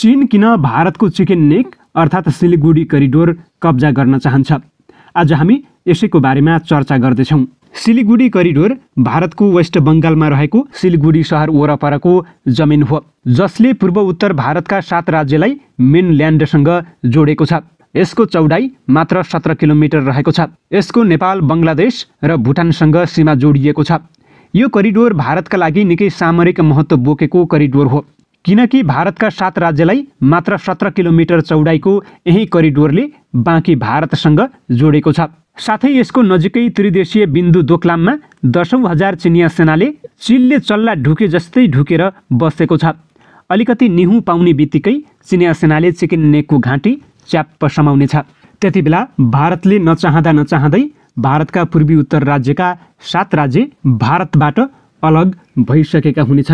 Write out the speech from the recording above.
चिन किन भारतको चिकन नेक अर्थात् सिलिगुडी करिडोर कब्जा गर्न चाहन्छ आज हामी यसैको बारेमा चर्चा गर्दैछौँ सिलिगुडी करिडोर भारतको वेस्ट बङ्गालमा रहेको सिलिगुडी सहर वरपरको जमिन हो जसले पूर्व उत्तर भारतका सात राज्यलाई मेनल्यान्डसँग जोडेको छ यसको चौडाइ मात्र सत्र किलोमिटर रहेको छ यसको नेपाल बङ्गलादेश र भुटानसँग सीमा जोडिएको छ यो करिडोर भारतका लागि निकै सामरिक महत्त्व बोकेको करिडोर हो किनकि भारतका सात राज्यलाई मात्र सत्र किलोमिटर चौडाइको यही करिडोरले बाँकी भारतसँग जोडेको छ साथै यसको नजिकै त्रिदेशीय बिन्दु दोक्लाममा दसौँ हजार चिनिया सेनाले चिलले चल्ला ढुके जस्तै ढुकेर बसेको छ अलिकति निहु पाउने बित्तिकै चिनिया सेनाले चिकन नेकको घाँटी च्याप्प समाउनेछ त्यति बेला भारतले नचाहँदा नचाहँदै भारतका पूर्वी उत्तर राज्यका सात राज्य भारतबाट अलग भइसकेका हुनेछन्